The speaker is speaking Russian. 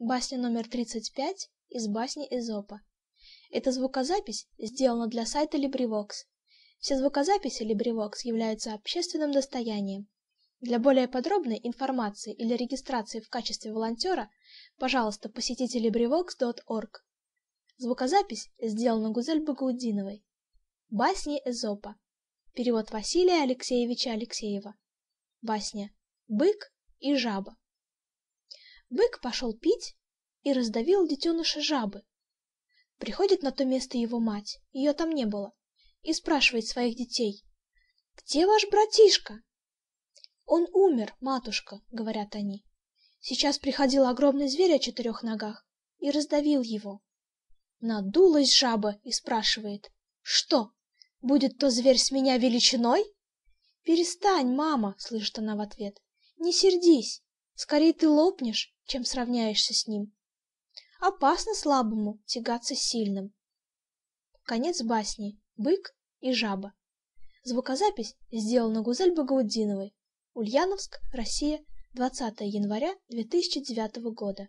басня номер 35 из басни Эзопа. Эта звукозапись сделана для сайта LibriVox. Все звукозаписи LibriVox являются общественным достоянием. Для более подробной информации или регистрации в качестве волонтера, пожалуйста, посетите LibriVox.org. Звукозапись сделана Гузель Багаудиновой. Басни Эзопа. Перевод Василия Алексеевича Алексеева. Басня «Бык и жаба». Бык пошел пить и раздавил детеныша жабы. Приходит на то место его мать, ее там не было, и спрашивает своих детей, «Где ваш братишка?» «Он умер, матушка», — говорят они. Сейчас приходил огромный зверь о четырех ногах и раздавил его. Надулась жаба и спрашивает, «Что, будет то зверь с меня величиной?» «Перестань, мама!» — слышит она в ответ. «Не сердись! Скорее ты лопнешь, чем сравняешься с ним. Опасно слабому тягаться сильным. Конец басни «Бык и жаба». Звукозапись сделана Гузель Багаудиновой. Ульяновск, Россия, 20 января 2009 года.